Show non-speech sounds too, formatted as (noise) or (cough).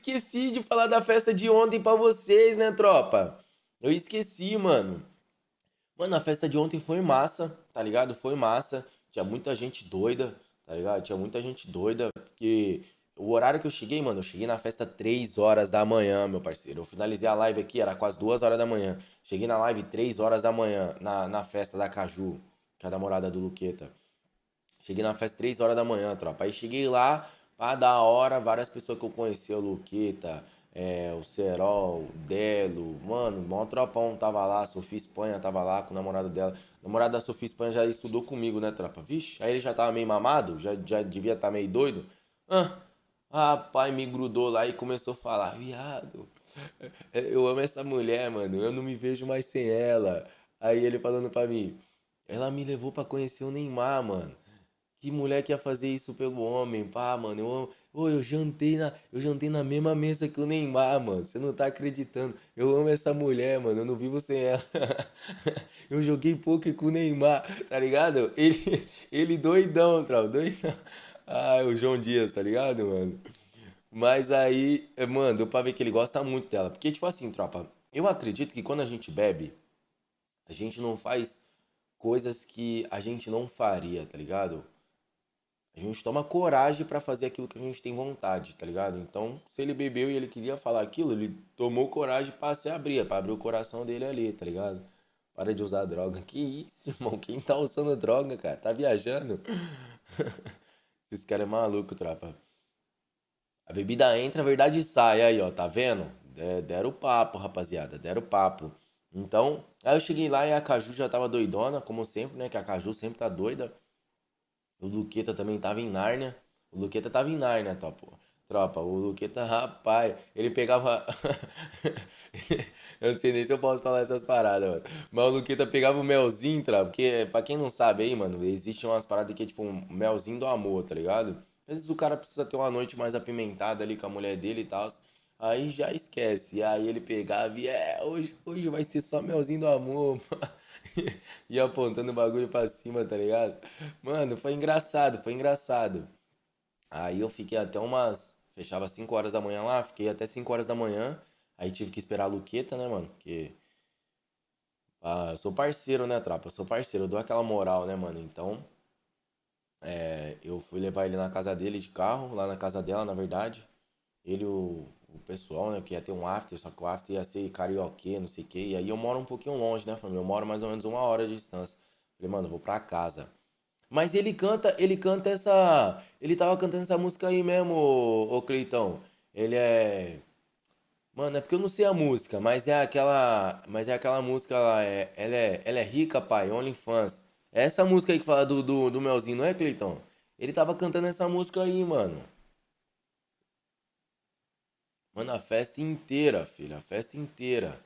esqueci de falar da festa de ontem para vocês, né, tropa? Eu esqueci, mano. Mano, a festa de ontem foi massa, tá ligado? Foi massa. Tinha muita gente doida, tá ligado? Tinha muita gente doida. Porque o horário que eu cheguei, mano, eu cheguei na festa 3 horas da manhã, meu parceiro. Eu finalizei a live aqui, era quase 2 horas da manhã. Cheguei na live 3 horas da manhã, na, na festa da Caju, que é da morada do Luqueta. Cheguei na festa 3 horas da manhã, tropa. Aí cheguei lá, ah, da hora, várias pessoas que eu conheci, o Luquita, é, o Serol, o Delo, mano, o maior tropão tava lá, a Sofia Espanha tava lá com o namorado dela. O namorado da Sofia Espanha já estudou comigo, né, tropa? Vixe, aí ele já tava meio mamado, já, já devia estar tá meio doido. Ah, rapaz, me grudou lá e começou a falar, viado, (laughs) eu amo essa mulher, mano, eu não me vejo mais sem ela. Aí ele falando pra mim, ela me levou para conhecer o Neymar, mano que mulher que ia fazer isso pelo homem, pá, mano. Eu, oh, eu jantei na, eu jantei na mesma mesa que o Neymar, mano. Você não tá acreditando. Eu amo essa mulher, mano. Eu não vivo sem ela. (laughs) eu joguei poker com o Neymar, tá ligado? Ele, (laughs) ele doidão, trau, doidão. (laughs) Ah, o João Dias, tá ligado, mano? Mas aí, mano, deu pra ver que ele gosta muito dela. Porque, tipo assim, tropa, eu acredito que quando a gente bebe, a gente não faz coisas que a gente não faria, tá ligado? A gente toma coragem para fazer aquilo que a gente tem vontade, tá ligado? Então, se ele bebeu e ele queria falar aquilo, ele tomou coragem para se abrir, é para abrir o coração dele ali, tá ligado? Para de usar droga. (laughs) Que isso, irmão? Quem tá usando droga, cara? Tá viajando? (laughs) Esse cara é maluco, tropa. A bebida entra, a verdade sai. Aí, ó, tá vendo? Deram o papo, rapaziada. Deram o papo. Então, aí eu cheguei lá e a Caju já tava doidona, como sempre, né? Que a Caju sempre tá doida. O Luqueta também tava em Nárnia. O Luqueta tava em Nárnia, topo Tropa, o Luqueta, rapaz, ele pegava. (laughs) eu não sei nem se eu posso falar essas paradas, mano. Mas o Luqueta pegava o melzinho, tropa. Porque, pra quem não sabe aí, mano, existem umas paradas que é tipo um melzinho do amor, tá ligado? Às vezes o cara precisa ter uma noite mais apimentada ali com a mulher dele e tal. Aí já esquece. E aí ele pegava e é, hoje, hoje vai ser só melzinho do amor. (laughs) Mano e apontando o bagulho pra cima, tá ligado? Mano, foi engraçado, foi engraçado. Aí eu fiquei até umas. Fechava 5 horas da manhã lá, fiquei até 5 horas da manhã. Aí tive que esperar a Luqueta, né, mano? Porque. Ah, eu sou parceiro, né, Trapa? Eu sou parceiro, eu dou aquela moral, né, mano? Então. É, eu fui levar ele na casa dele de carro, lá na casa dela, na verdade. Ele, o o pessoal, né? Que ia ter um after, só que o after ia ser carioquê, não sei o quê. E aí eu moro um pouquinho longe, né, família? Eu moro mais ou menos uma hora de distância. Falei, mano, vou pra casa. Mas ele canta, ele canta essa. Ele tava cantando essa música aí mesmo, ô, ô Cleitão. Ele é. Mano, é porque eu não sei a música, mas é aquela. Mas é aquela música lá, é, ela, é, ela é rica, pai, Fans É essa música aí que fala do, do, do Melzinho, não é, Cleitão? Ele tava cantando essa música aí, mano. Mano, a festa inteira, filho. A festa inteira.